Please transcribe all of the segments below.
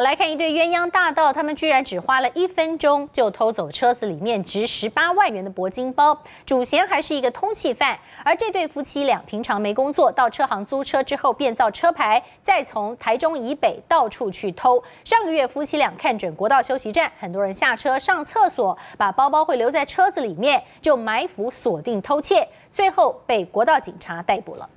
来看一对鸳鸯大盗，他们居然只花了一分钟就偷走车子里面值十八万元的铂金包。主嫌还是一个通缉犯，而这对夫妻俩平常没工作，到车行租车之后变造车牌，再从台中以北到处去偷。上个月夫妻俩看准国道休息站，很多人下车上厕所，把包包会留在车子里面，就埋伏锁定偷窃，最后被国道警察逮捕了。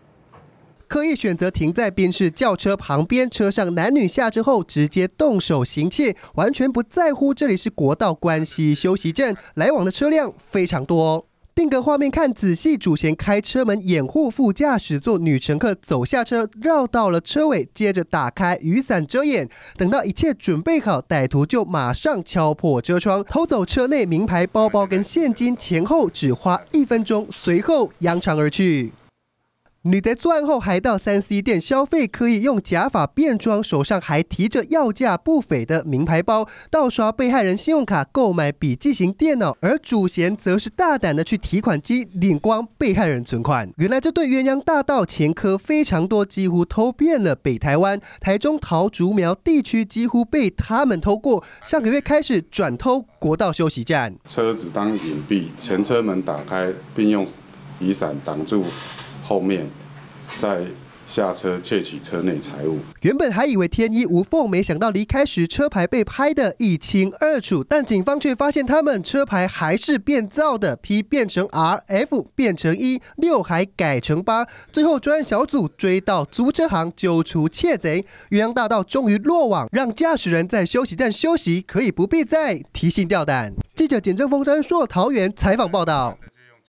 刻意选择停在宾是轿车旁边，车上男女下车后直接动手行窃，完全不在乎这里是国道关西休息站，来往的车辆非常多。定格画面看仔细，主嫌开车门掩护副驾驶座女乘客走下车，绕到了车尾，接着打开雨伞遮掩。等到一切准备好，歹徒就马上敲破车窗，偷走车内名牌包包跟现金，前后只花一分钟，随后扬长而去。女贼作案后还到三 C 店消费，可以用假发变装，手上还提着要价不菲的名牌包，盗刷被害人信用卡购买笔记型电脑，而主嫌则是大胆的去提款机领光被害人存款。原来这对鸳鸯大盗前科非常多，几乎偷遍了北台湾、台中桃竹苗地区，几乎被他们偷过。上个月开始转偷国道休息站，车子当隐蔽，前车门打开，并用雨伞挡住。后面再下车窃取车内财物。原本还以为天衣无缝，没想到离开时车牌被拍得一清二楚，但警方却发现他们车牌还是变造的，P 变成 R，F 变成一六，还改成八。最后，专案小组追到租车行，揪出窃贼，元阳大道终于落网，让驾驶人在休息站休息，可以不必再提心吊胆。记者简正峰张硕桃园采访报道。